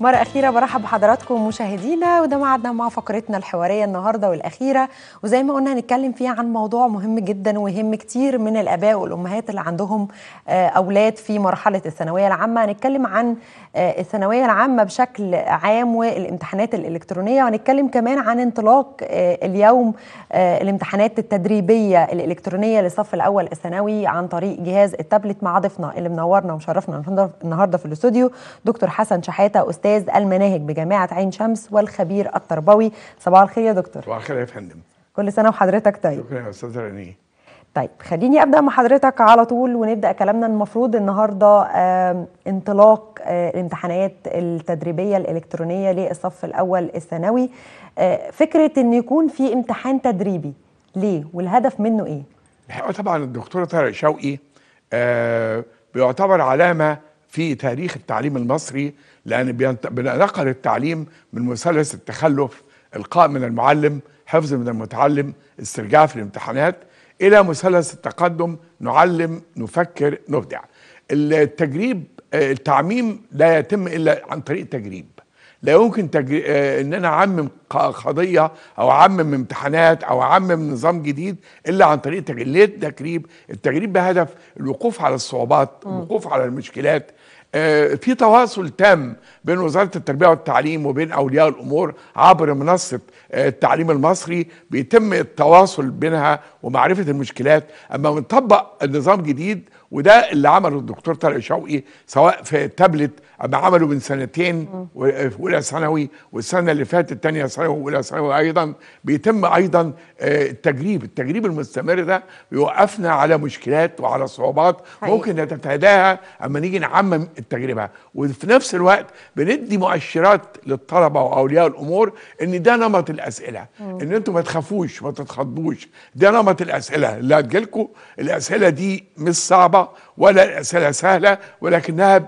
مرة أخيرة برحب بحضراتكم مشاهدينا وده معدنا مع فقرتنا الحوارية النهاردة والأخيرة وزي ما قلنا هنتكلم فيها عن موضوع مهم جدا ويهم كتير من الآباء والأمهات اللي عندهم آه، أولاد في مرحلة الثانوية العامة هنتكلم عن آه، الثانوية العامة بشكل عام والامتحانات الإلكترونية وهنتكلم كمان عن انطلاق آه، اليوم الامتحانات التدريبية الإلكترونية للصف الأول الثانوي عن طريق جهاز التابلت مع ضيفنا اللي منورنا ومشرفنا النهاردة في الاستوديو دكتور حسن شحاتة أستاذ استاذ المناهج بجامعه عين شمس والخبير التربوي صباح الخير يا دكتور صباح الخير يا فندم كل سنه وحضرتك طيب شكرا يا استاذه رنيه طيب خليني ابدا مع حضرتك على طول ونبدا كلامنا المفروض النهارده انطلاق آه، الامتحانات التدريبيه الالكترونيه للصف الاول الثانوي آه، فكره ان يكون في امتحان تدريبي ليه والهدف منه ايه الحقيقه طبعا الدكتور طارق شوقي آه بيعتبر علامه في تاريخ التعليم المصري لأن بنقل التعليم من مثلث التخلف إلقاء من المعلم حفظ من المتعلم استرجاع في الامتحانات إلى مثلث التقدم نعلم نفكر نبدع التجريب التعميم لا يتم إلا عن طريق تجريب لا يمكن تجري... ان انا اعمم قضيه او اعمم امتحانات او اعمم نظام جديد الا عن طريق تجريب ليه التجريب؟ التجريب بهدف الوقوف على الصعوبات، الوقوف على المشكلات، آه، في تواصل تام بين وزاره التربيه والتعليم وبين اولياء الامور عبر منصه آه، التعليم المصري بيتم التواصل بينها ومعرفه المشكلات اما بنطبق النظام جديد وده اللي عمله الدكتور طارق شوقي سواء في تابلت اما عمله من سنتين في اولى ثانوي والسنه اللي فاتت ثانيه ثانوي واولى ثانوي ايضا بيتم ايضا آه، التجريب التجريب المستمر ده بيوقفنا على مشكلات وعلى صعوبات ممكن نتفاداها اما نيجي نعمم التجربه وفي نفس الوقت بندي مؤشرات للطلبه واولياء الامور ان ده نمط الاسئله ان انتم ما تخافوش ما تتخضوش ده نمط الاسئله اللي هتجيلكم الاسئله دي مش صعبه صعبة ولا أسئلة سهلة ولكنها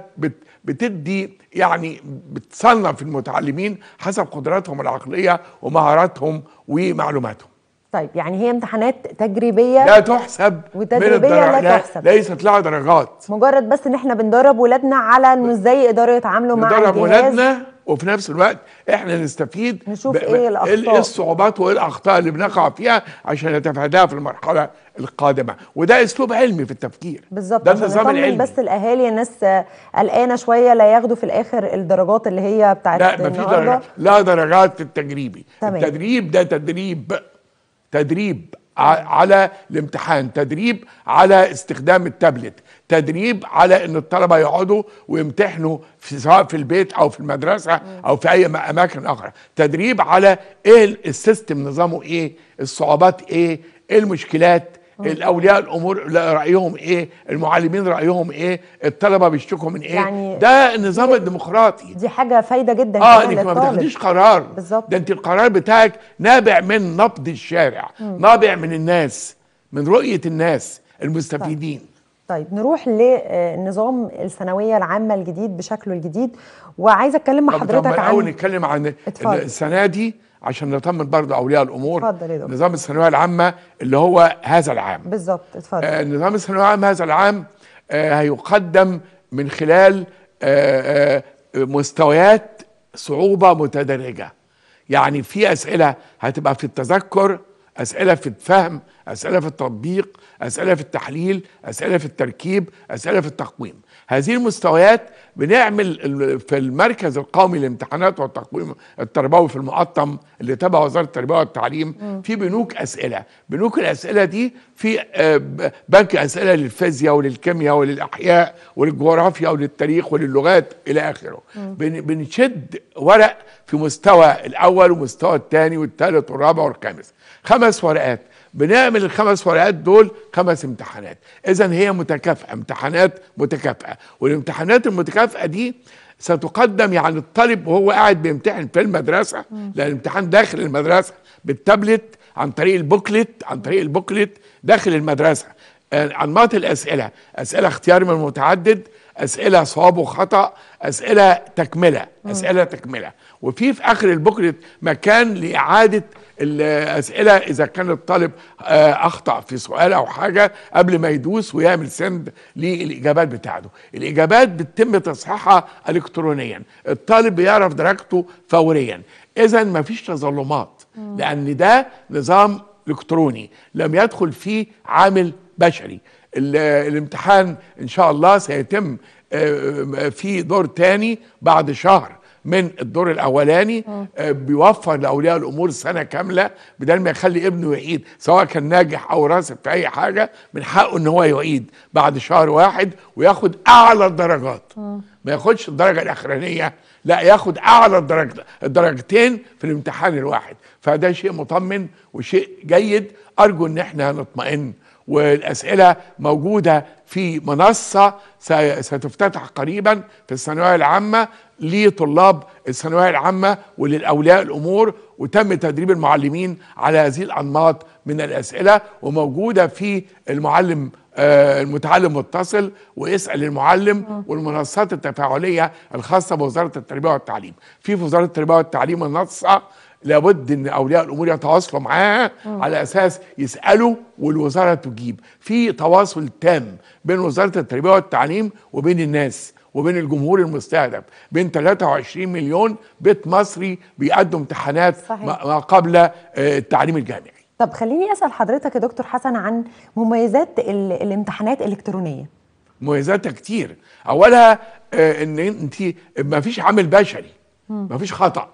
بتدي يعني بتصنف المتعلمين حسب قدراتهم العقلية ومهاراتهم ومعلوماتهم طيب يعني هي امتحانات تجريبيه لا تحسب وتجريبيه لا تحسب ليست لها درجات مجرد بس ان احنا بندرب ولادنا على انه ازاي يقدروا يتعاملوا مع الجهاز ندرب ولادنا وفي نفس الوقت احنا نستفيد نشوف ايه الاخطاء ايه الصعوبات وايه الاخطاء اللي بنقع فيها عشان نتفاداها في المرحله القادمه وده اسلوب علمي في التفكير بالظبط ده النظام العلمي بس الاهالي الناس قلقانه شويه لا ياخدوا في الاخر الدرجات اللي هي بتاعت لا مفيش درجات لا درجات في التجريبي تمام. التدريب ده تدريب تدريب على الامتحان تدريب على استخدام التابلت تدريب على ان الطلبه يقعدوا ويمتحنوا في سواء في البيت او في المدرسه او في اي اماكن اخرى تدريب على ايه السيستم نظامه ايه الصعوبات ايه ايه المشكلات اه. الاولياء الامور رايهم ايه المعلمين رايهم ايه الطلبه بيشتكوا من ايه يعني ده النظام الديمقراطي دي حاجه فايده جدا اه انك ما بتاخديش قرار بالزبط. ده انت القرار بتاعك نابع من نبض الشارع م. نابع من الناس من رؤيه الناس المستفيدين طيب. طيب نروح لنظام الثانويه العامه الجديد بشكله الجديد وعايزه اتكلم مع حضرتك عن الاول نتكلم عن السنه دي عشان نطمن برضه اولياء الامور اتفضل نظام الثانويه العامه اللي هو هذا العام بالظبط اتفضل آه نظام الثانويه العامه هذا العام آه هيقدم من خلال آه،, آه مستويات صعوبه متدرجه يعني في اسئله هتبقى في التذكر اسئله في الفهم اسئله في التطبيق اسئله في التحليل اسئله في التركيب اسئله في التقويم هذه المستويات بنعمل في المركز القومي للامتحانات والتقويم التربوي في المقطم اللي تبع وزاره التربيه والتعليم في بنوك اسئله بنوك الاسئله دي في آه، بنك اسئله للفيزياء وللكيمياء وللاحياء وللجغرافيا وللتاريخ وللغات الى اخره بنشد ورق في مستوى الاول ومستوى الثاني والثالث والرابع والخامس خمس ورقات بنعمل الخمس ورقات دول خمس امتحانات اذا هي متكافئه امتحانات متكافئه والامتحانات المتكافئه دي ستقدم يعني الطالب وهو قاعد بيمتحن في المدرسه لان الامتحان داخل المدرسه بالتابلت عن طريق البوكلت عن طريق البوكلت داخل المدرسه انماط آه، الاسئله اسئله اختيار من المتعدد اسئله صواب وخطا اسئله تكمله اسئله تكمله وفي في اخر البوكلت مكان لاعاده الاسئله اذا كان الطالب آه، اخطا في سؤال او حاجه قبل ما يدوس ويعمل سند للاجابات بتاعته الاجابات بتتم تصحيحها الكترونيا الطالب بيعرف درجته فوريا اذا ما فيش تظلمات لان ده نظام الكتروني لم يدخل فيه عامل بشري الامتحان ان شاء الله سيتم آه، آه، في دور تاني بعد شهر من الدور الاولاني آه. آه، بيوفر لاولياء الامور سنه كامله بدل ما يخلي ابنه يعيد سواء كان ناجح او راسب في اي حاجه من حقه ان هو يعيد بعد شهر واحد وياخد اعلى الدرجات آه. ما ياخدش الدرجه الاخرانيه لا ياخد اعلى الدرجة الدرجتين في الامتحان الواحد فده شيء مطمن وشيء جيد ارجو ان احنا هنطمئن والاسئله موجوده في منصه ستفتتح قريبا في الثانويه العامه لطلاب الثانويه العامه وللاولياء الامور وتم تدريب المعلمين على هذه الانماط من الاسئله وموجوده في المعلم آه، المتعلم متصل واسال المعلم والمنصات التفاعليه الخاصه بوزاره التربيه والتعليم في وزاره التربيه والتعليم منصه لابد ان اولياء الامور يتواصلوا معاه على اساس يسالوا والوزاره تجيب في تواصل تام بين وزاره التربيه والتعليم وبين الناس وبين الجمهور المستهدف بين 23 مليون بيت مصري بيقدم امتحانات ما قبل آه، التعليم الجامعي طب خليني اسال حضرتك يا دكتور حسن عن مميزات الامتحانات الالكترونيه مميزاتها كتير اولها آه، ان انت ما فيش عامل بشري ما فيش خطأ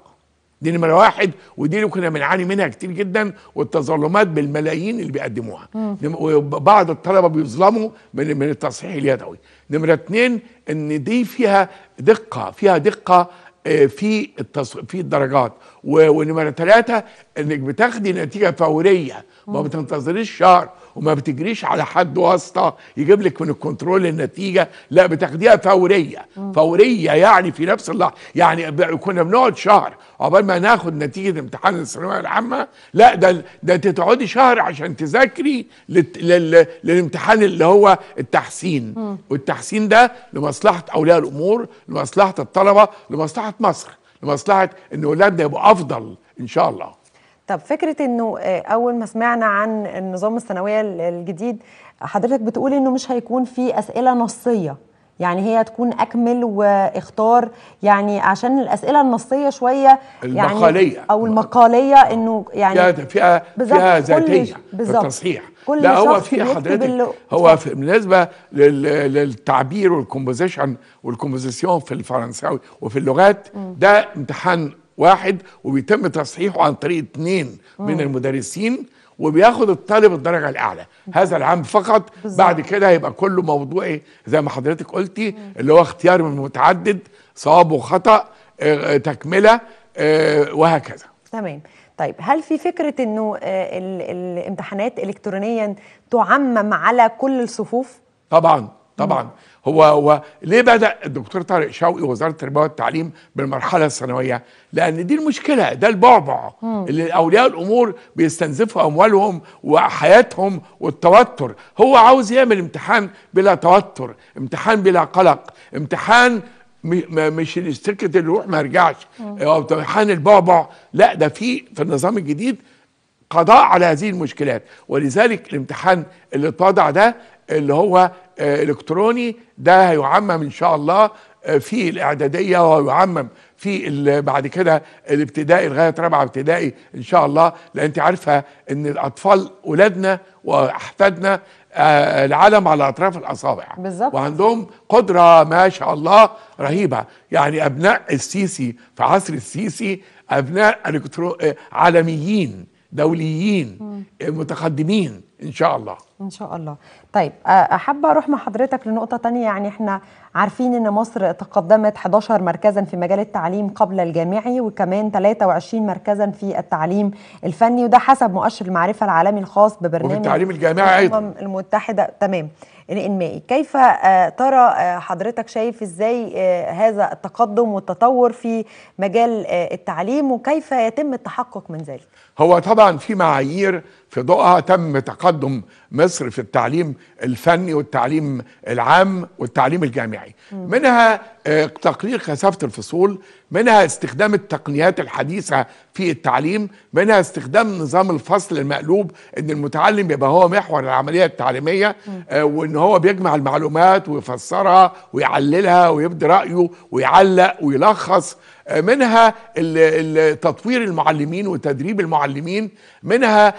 دي نمرة واحد ودي اللي كنا بنعاني منها كتير جدا والتظلمات بالملايين اللي بيقدموها وبعض الطلبة بيظلموا من, من التصحيح اليدوي نمرة اتنين ان دي فيها دقة فيها دقة آه، في التص... في الدرجات ونمره ثلاثه انك بتاخدي نتيجه فوريه ما بتنتظريش شهر وما بتجريش على حد واسطه يجيب لك من الكنترول النتيجه لا بتاخديها فوريه فوريه يعني في نفس اللحظه يعني كنا بنقعد شهر عقبال ما ناخد نتيجه امتحان الثانويه العامه لا ده ده تقعدي شهر عشان تذاكري للامتحان اللي هو التحسين والتحسين ده لمصلحه اولياء الامور لمصلحه الطلبه لمصلحه مصر لمصلحه ان اولادنا يبقوا افضل ان شاء الله طب فكره انه آه، اول ما سمعنا عن النظام الثانويه الجديد حضرتك بتقول انه مش هيكون في اسئله نصيه يعني هي تكون اكمل واختار يعني عشان الاسئله النصيه شويه يعني المقاليه او المقاليه انه يعني فيها فيها ذاتيه بالتصحيح كل لا هو في حضرتك هو في بالنسبه للتعبير والكومبوزيشن والكومبوزيشن في الفرنساوي وفي اللغات ده امتحان واحد وبيتم تصحيحه عن طريق اثنين من آه. المدرسين وبياخد الطالب الدرجه الاعلى هذا العام فقط بعد كده هيبقى كله موضوعي إيه؟ زي ما حضرتك قلتي اللي هو اختيار من متعدد صواب وخطا آه، آه، تكمله وهكذا تمام طيب هل في فكره انه الامتحانات الكترونيا تعمم على كل الصفوف طبعا طبعا مم. هو هو ليه بدا الدكتور طارق شوقي وزاره التربيه والتعليم بالمرحله الثانويه؟ لان دي المشكله ده البعبع اللي اولياء الامور بيستنزفوا اموالهم وحياتهم والتوتر، هو عاوز يعمل امتحان بلا توتر، امتحان بلا قلق، امتحان مش سكه روح ما يرجعش او امتحان البعبع، لا ده في في النظام الجديد قضاء على هذه المشكلات ولذلك الامتحان اللي اتوضع ده اللي هو آه، الكتروني ده هيعمم ان شاء الله آه، في الاعداديه ويعمم في بعد كده الابتدائي لغايه رابعه ابتدائي ان شاء الله لان انت عارفه ان الاطفال اولادنا واحفادنا آه، العالم على اطراف الاصابع بالظبط وعندهم قدره ما شاء الله رهيبه يعني ابناء السيسي في عصر السيسي ابناء عالميين دوليين متقدمين ان شاء الله ان شاء الله طيب احب اروح مع حضرتك لنقطه تانية يعني احنا عارفين ان مصر تقدمت 11 مركزا في مجال التعليم قبل الجامعي وكمان 23 مركزا في التعليم الفني وده حسب مؤشر المعرفه العالمي الخاص ببرنامج التعليم الجامعي ايضا الامم المتحده تمام الانمائي كيف آه، ترى آه، حضرتك شايف ازاي آه، هذا التقدم والتطور في مجال التعليم وكيف يتم التحقق من ذلك هو طبعا في معايير في ضوءها تم تقدم مصر في التعليم الفني والتعليم العام والتعليم الجامعي منها آه، تقليل كثافة الفصول منها استخدام التقنيات الحديثة في التعليم منها استخدام نظام الفصل المقلوب ان المتعلم يبقى هو محور العملية التعليمية آه، وان هو بيجمع المعلومات ويفسرها ويعللها ويبدي رأيه ويعلق ويلخص منها تطوير المعلمين وتدريب المعلمين منها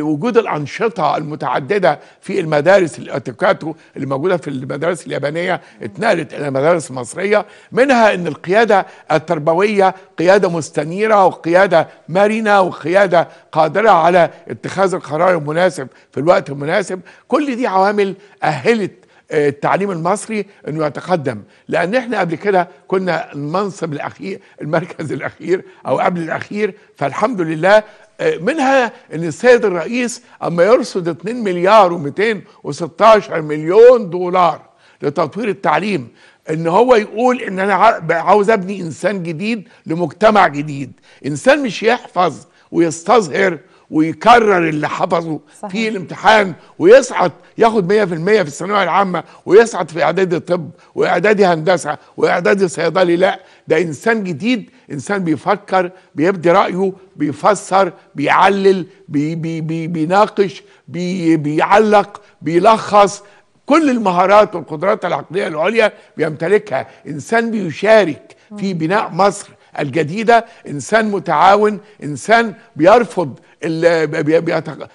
وجود الأنشطة المتعددة في المدارس الأتوكاتو اللي موجودة في المدارس اليابانية اتنقلت إلى المدارس المصرية منها أن القيادة التربوية قيادة مستنيرة وقيادة مرنة وقيادة قادرة على اتخاذ القرار المناسب في الوقت المناسب كل دي عوامل أهلت آه، التعليم المصري انه يتقدم لان احنا قبل كده كنا المنصب الاخير المركز الاخير او قبل الاخير فالحمد لله آه، منها ان السيد الرئيس اما يرصد 2 مليار و216 مليون دولار لتطوير التعليم ان هو يقول ان انا عاوز ابني انسان جديد لمجتمع جديد انسان مش يحفظ ويستظهر ويكرر اللي حفظه صحيح. في الامتحان ويصعد ياخد 100% في الثانويه العامه ويصعد في اعدادي طب واعدادي هندسه واعدادي صيدلي لا ده انسان جديد انسان بيفكر بيبدي رايه بيفسر بيعلل بي بي بي بيناقش بي بيعلق بيلخص كل المهارات والقدرات العقليه العليا بيمتلكها انسان بيشارك في بناء مصر الجديده انسان متعاون انسان بيرفض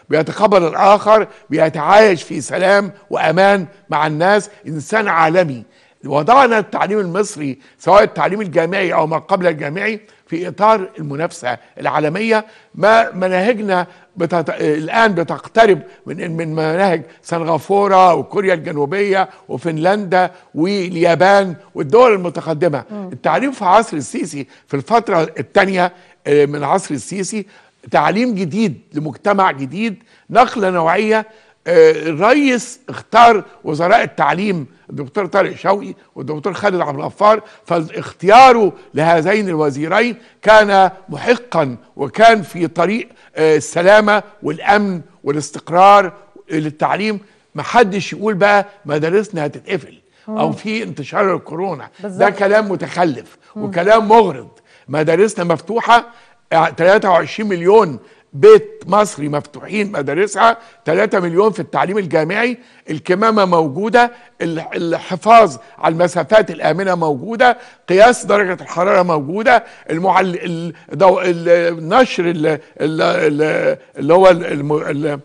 بيتقبل الاخر بيتعايش في سلام وامان مع الناس انسان عالمي وضعنا التعليم المصري سواء التعليم الجامعي او ما قبل الجامعي في اطار المنافسه العالميه ما مناهجنا بتت... الان بتقترب من من مناهج سنغافوره وكوريا الجنوبيه وفنلندا واليابان والدول المتقدمه م. التعليم في عصر السيسي في الفتره الثانيه آه، من عصر السيسي تعليم جديد لمجتمع جديد نقله نوعيه آه، الرئيس اختار وزراء التعليم الدكتور طارق شوقي والدكتور خالد عبد الغفار فاختياره لهذين الوزيرين كان محقا وكان في طريق آه، السلامه والامن والاستقرار للتعليم ما حدش يقول بقى مدارسنا هتتقفل او في انتشار الكورونا ده كلام متخلف وكلام مغرض مدارسنا مفتوحه 23 آه، مليون بيت مصري مفتوحين مدارسها 3 مليون في التعليم الجامعي الكمامه موجوده الحفاظ على المسافات الامنه موجوده قياس درجه الحراره موجوده المعل... ال... دو... النشر ال... ال... اللي هو ال... ال... ال...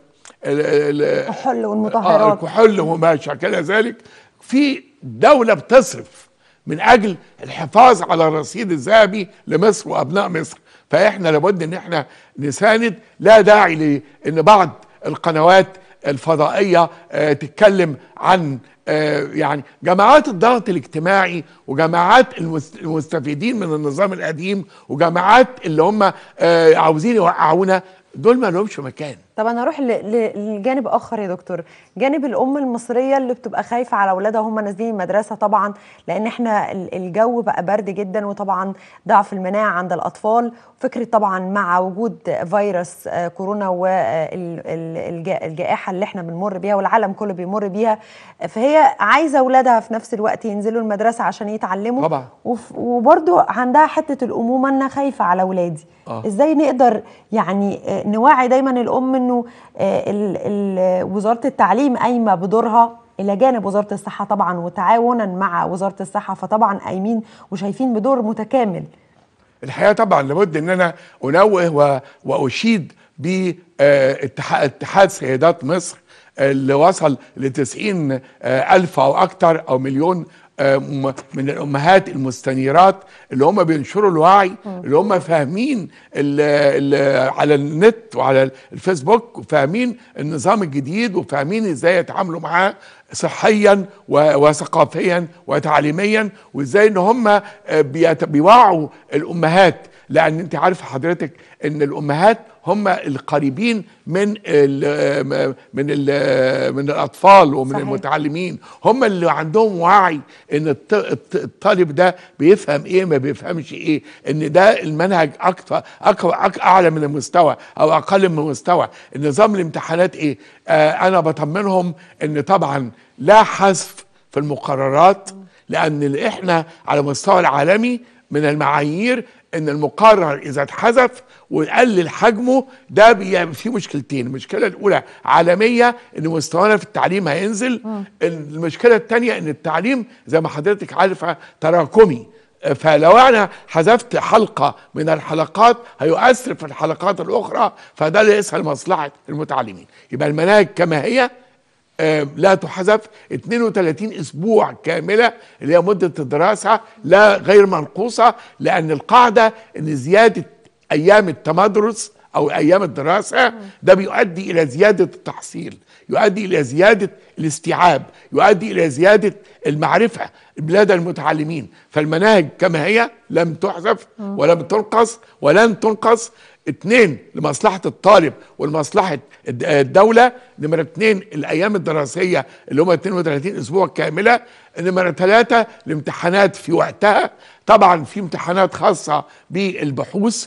الكحول والمطهرات آه الكحول وما شابه ذلك في دوله بتصرف من اجل الحفاظ على الرصيد الذهبي لمصر وابناء مصر فاحنا لابد ان احنا نساند لا داعي لان بعض القنوات الفضائيه آه، تتكلم عن آه، يعني جماعات الضغط الاجتماعي وجماعات المستفيدين من النظام القديم وجماعات اللي هم آه، عاوزين يوقعونا دول ما لهمش مكان طب انا اروح لجانب اخر يا دكتور جانب الام المصريه اللي بتبقى خايفه على اولادها وهم نازلين المدرسه طبعا لان احنا الجو بقى برد جدا وطبعا ضعف المناعه عند الاطفال فكره طبعا مع وجود فيروس آه، كورونا والجائحه آه، اللي احنا بنمر بيها والعالم كله بيمر بيها فهي عايزه اولادها في نفس الوقت ينزلوا المدرسه عشان يتعلموا طبعا وبرده عندها حته الامومه انها خايفه على اولادي آه. ازاي نقدر يعني آه، نوعي دايما الام انه آه، وزاره التعليم قايمه بدورها الى جانب وزاره الصحه طبعا وتعاونا مع وزاره الصحه فطبعا قايمين وشايفين بدور متكامل الحقيقه طبعا لابد ان انا انوه واشيد باتحاد آه، سيدات مصر آه، اللي وصل ل 90 ألف أو أكتر أو مليون آه، من الامهات المستنيرات اللي هم بينشروا الوعي اللي هم فاهمين على النت وعلى الفيسبوك وفاهمين النظام الجديد وفاهمين ازاي يتعاملوا معاه صحيا وثقافيا وتعليميا وازاي ان هم آه، بيوعوا الامهات لان انت عارف حضرتك ان الامهات هم القريبين من الـ من الـ من الاطفال ومن صحيح. المتعلمين هم اللي عندهم وعي ان الطالب ده بيفهم ايه ما بيفهمش ايه ان ده المنهج اكتر اعلى من المستوى او اقل من المستوى النظام الامتحانات ايه آه انا بطمنهم ان طبعا لا حذف في المقررات لأن إحنا على مستوى العالمي من المعايير ان المقرر اذا اتحذف ونقلل حجمه ده بي فيه مشكلتين المشكله الاولى عالميه ان مستوانا في التعليم هينزل م. المشكله الثانيه ان التعليم زي ما حضرتك عارفه تراكمي فلو انا حذفت حلقه من الحلقات هيؤثر في الحلقات الاخرى فده ليس لمصلحه المتعلمين يبقى المناهج كما هي آه، لا تحذف 32 اسبوع كامله اللي هي مده الدراسه لا غير منقوصه لان القاعده ان زياده ايام التمدرس او ايام الدراسه ده بيؤدي الى زياده التحصيل يؤدي الى زياده الاستيعاب يؤدي الى زياده المعرفه لدى المتعلمين فالمناهج كما هي لم تحذف آه. ولم تنقص ولن تنقص اثنين لمصلحة الطالب ولمصلحة الدولة نمرة اثنين الأيام الدراسية اللي هم 32 أسبوع كاملة نمرة ثلاثة الامتحانات في وقتها طبعا في امتحانات خاصة بالبحوث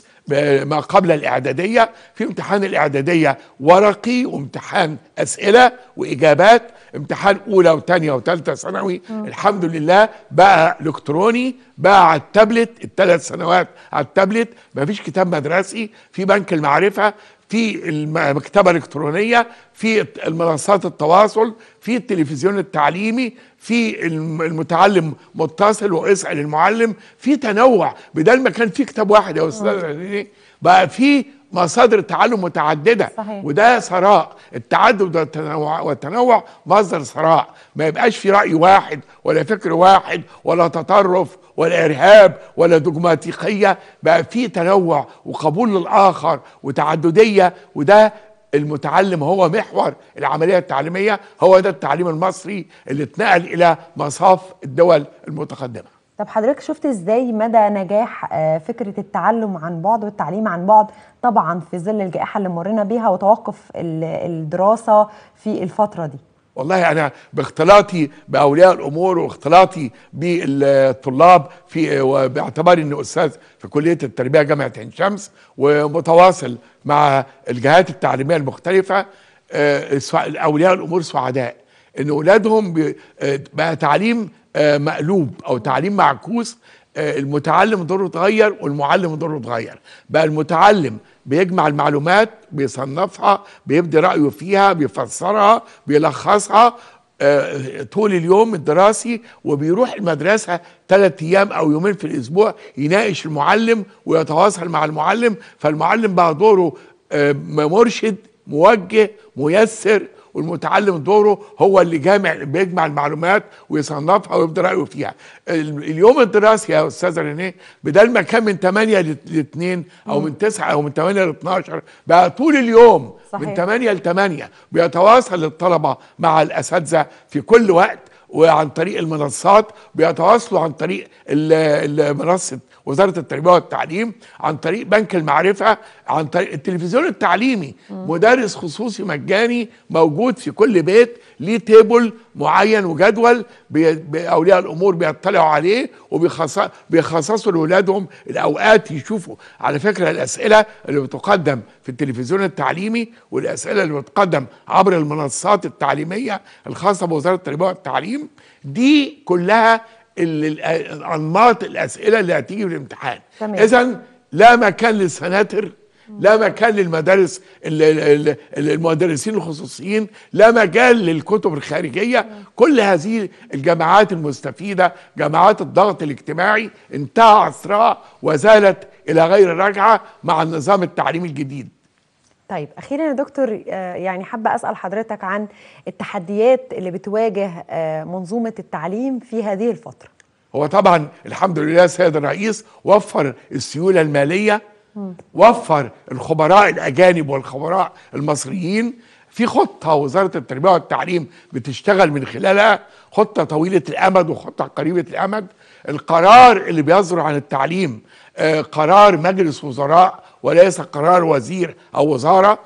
ما قبل الاعداديه في امتحان الاعداديه ورقي وامتحان اسئله واجابات امتحان اولى وثانيه وثالثه ثانوي الحمد لله بقى الكتروني بقى على التابلت الثلاث سنوات على التابلت ما فيش كتاب مدرسي في بنك المعرفه في المكتبه الالكترونيه في منصات التواصل في التلفزيون التعليمي في المتعلم متصل واسال المعلم في تنوع بدل ما كان في كتاب واحد يا استاذ آه. بقى في مصادر التعلم متعدده صحيح. وده ثراء التعدد والتنوع والتنوع مصدر ثراء ما يبقاش في راي واحد ولا فكر واحد ولا تطرف ولا ارهاب ولا دوجماتيقيه بقى في تنوع وقبول للاخر وتعدديه وده المتعلم هو محور العمليه التعليميه هو ده التعليم المصري اللي اتنقل الى مصاف الدول المتقدمه طب حضرتك شفت ازاي مدى نجاح آه، فكرة التعلم عن بعد والتعليم عن بعد طبعا في ظل الجائحة اللي مرينا بيها وتوقف الدراسة في الفترة دي والله انا باختلاطي باولياء الامور واختلاطي بالطلاب في باعتباري اني استاذ في كليه التربيه جامعه عين شمس ومتواصل مع الجهات التعليميه المختلفه آه، اولياء الامور سعداء ان اولادهم آه، بقى تعليم آه، مقلوب او تعليم معكوس آه، المتعلم دوره اتغير والمعلم دوره اتغير بقى المتعلم بيجمع المعلومات بيصنفها بيبدي رايه فيها بيفسرها بيلخصها آه، طول اليوم الدراسي وبيروح المدرسة ثلاث أيام أو يومين في الأسبوع يناقش المعلم ويتواصل مع المعلم فالمعلم بقى دوره مرشد موجه ميسر والمتعلم دوره هو اللي جامع بيجمع المعلومات ويصنفها ويبدأ رأيه فيها اليوم الدراسي يا أستاذ رينيه بدل ما كان من 8 ل 2 أو من 9 أو من 8 ل 12 بقى طول اليوم صحيح. من 8 ل 8 بيتواصل الطلبة مع الأساتذة في كل وقت وعن طريق المنصات بيتواصلوا عن طريق منصه وزاره التربيه والتعليم عن طريق بنك المعرفه عن طريق التلفزيون التعليمي مدرس خصوصي مجاني موجود في كل بيت ليه تيبل معين وجدول اولياء الامور بيطلعوا عليه وبيخصصوا لاولادهم الاوقات يشوفوا على فكره الاسئله اللي بتقدم في التلفزيون التعليمي والاسئله اللي بتقدم عبر المنصات التعليميه الخاصه بوزاره التربيه والتعليم دي كلها انماط الاسئله اللي هتيجي في الامتحان اذا لا مكان للسناتر لا مكان للمدارس المدرسين الخصوصيين لا مجال للكتب الخارجية كل هذه الجامعات المستفيدة جامعات الضغط الاجتماعي انتهى عصرها وزالت إلى غير رجعة مع النظام التعليمي الجديد طيب اخيرا يا دكتور آه، يعني حابه اسال حضرتك عن التحديات اللي بتواجه آه، منظومه التعليم في هذه الفتره هو طبعا الحمد لله السيد الرئيس وفر السيوله الماليه وفر الخبراء الاجانب والخبراء المصريين في خطه وزاره التربيه والتعليم بتشتغل من خلالها خطه طويله الامد وخطه قريبه الامد القرار اللي بيصدر عن التعليم آه، قرار مجلس وزراء وليس قرار وزير أو وزارة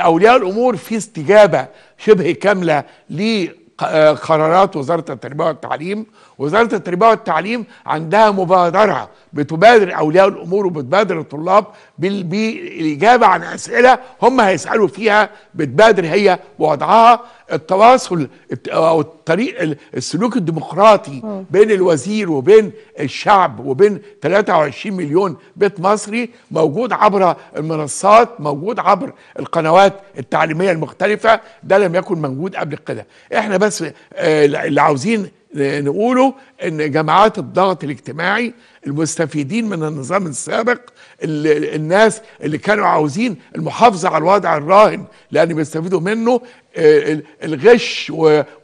أولياء الأمور في استجابة شبه كاملة لقرارات وزارة التربية والتعليم وزاره التربيه والتعليم عندها مبادره بتبادر اولياء الامور وبتبادر الطلاب بالاجابه عن اسئله هم هيسالوا فيها بتبادر هي ووضعها التواصل او الطريق السلوك الديمقراطي آه. بين الوزير وبين الشعب وبين 23 مليون بيت مصري موجود عبر المنصات موجود عبر القنوات التعليميه المختلفه ده لم يكن موجود قبل كده احنا بس آه، اللي عاوزين نقوله ان جماعات الضغط الاجتماعي المستفيدين من النظام السابق الناس اللي كانوا عاوزين المحافظه على الوضع الراهن لان بيستفيدوا منه آه، الغش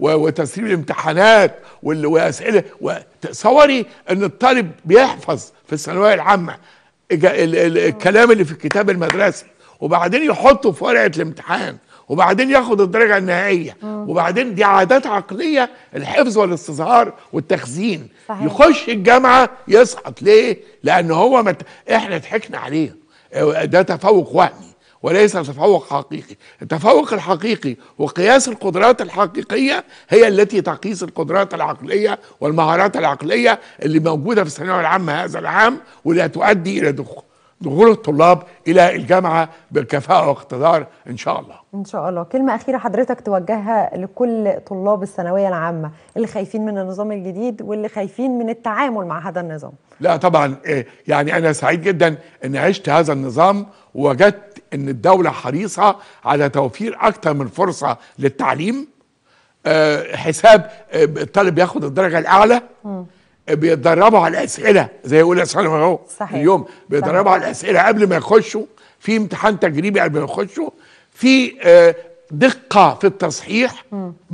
وتسريب الامتحانات واسئله تصوري ان الطالب بيحفظ في الثانويه العامه الكلام اللي في الكتاب المدرسي وبعدين يحطه في ورقه الامتحان وبعدين ياخد الدرجه النهائيه آه. وبعدين دي عادات عقليه الحفظ والاستظهار والتخزين صحيح. يخش الجامعه يسقط ليه لان هو مت... احنا ضحكنا عليه آه، ده تفوق وهمي وليس تفوق حقيقي التفوق الحقيقي وقياس القدرات الحقيقية هي التي تقيس القدرات العقلية والمهارات العقلية اللي موجودة في الثانوية العامة هذا العام واللي تؤدي إلى دخول دخول الطلاب الى الجامعه بكفاءه واقتدار ان شاء الله. ان شاء الله، كلمه اخيره حضرتك توجهها لكل طلاب الثانويه العامه اللي خايفين من النظام الجديد واللي خايفين من التعامل مع هذا النظام. لا طبعا إيه، يعني انا سعيد جدا ان عشت هذا النظام ووجدت ان الدوله حريصه على توفير اكثر من فرصه للتعليم. آه، حساب آه، الطالب ياخد الدرجه الاعلى. م. بيتدربوا على الاسئله زي يقول ثانوي اهو اليوم بيتدربوا على الاسئله قبل ما يخشوا في امتحان تجريبي قبل ما يخشوا في آه، دقه في التصحيح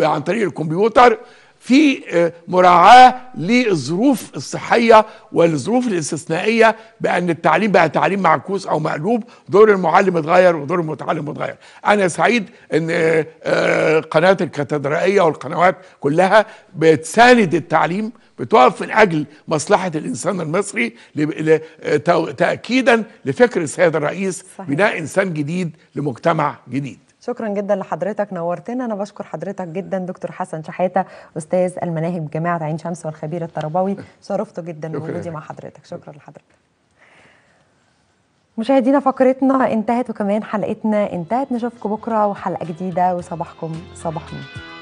عن طريق الكمبيوتر في آه، مراعاه للظروف الصحيه والظروف الاستثنائيه بان التعليم بقى تعليم معكوس او مقلوب دور المعلم اتغير ودور المتعلم اتغير انا سعيد ان آه، قناه الكاتدرائيه والقنوات كلها بتساند التعليم بتقف من اجل مصلحه الانسان المصري تاكيدا لفكر السيد الرئيس بناء انسان جديد لمجتمع جديد شكرا جدا لحضرتك نورتنا انا بشكر حضرتك جدا دكتور حسن شحاته استاذ المناهج جامعه عين شمس والخبير التربوي شرفته جدا بوجودي مع حضرتك شكرا لحضرتك مشاهدينا فقرتنا انتهت وكمان حلقتنا انتهت نشوفكم بكره وحلقه جديده وصباحكم صباح مين